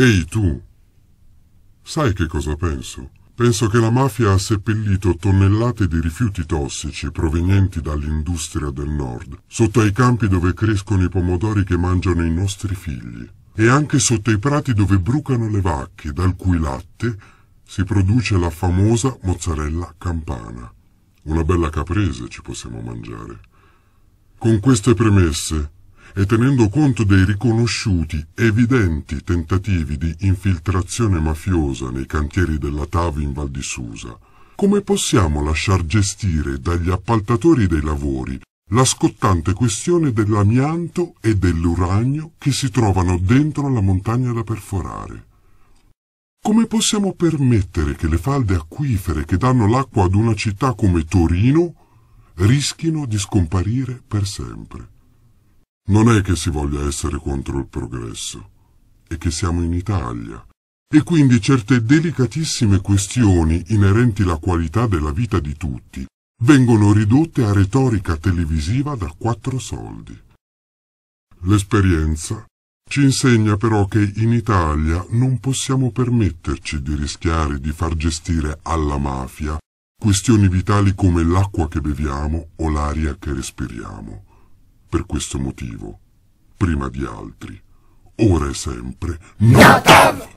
Ehi tu, sai che cosa penso? Penso che la mafia ha seppellito tonnellate di rifiuti tossici provenienti dall'industria del nord, sotto ai campi dove crescono i pomodori che mangiano i nostri figli, e anche sotto i prati dove brucano le vacche, dal cui latte si produce la famosa mozzarella campana. Una bella caprese ci possiamo mangiare. Con queste premesse, e tenendo conto dei riconosciuti evidenti tentativi di infiltrazione mafiosa nei cantieri della TAV in Val di Susa, come possiamo lasciar gestire dagli appaltatori dei lavori la scottante questione dell'amianto e dell'uranio che si trovano dentro la montagna da perforare? Come possiamo permettere che le falde acquifere che danno l'acqua ad una città come Torino rischino di scomparire per sempre? Non è che si voglia essere contro il progresso, è che siamo in Italia e quindi certe delicatissime questioni inerenti alla qualità della vita di tutti vengono ridotte a retorica televisiva da quattro soldi. L'esperienza ci insegna però che in Italia non possiamo permetterci di rischiare di far gestire alla mafia questioni vitali come l'acqua che beviamo o l'aria che respiriamo. Per questo motivo, prima di altri, ora e sempre, NOTAV!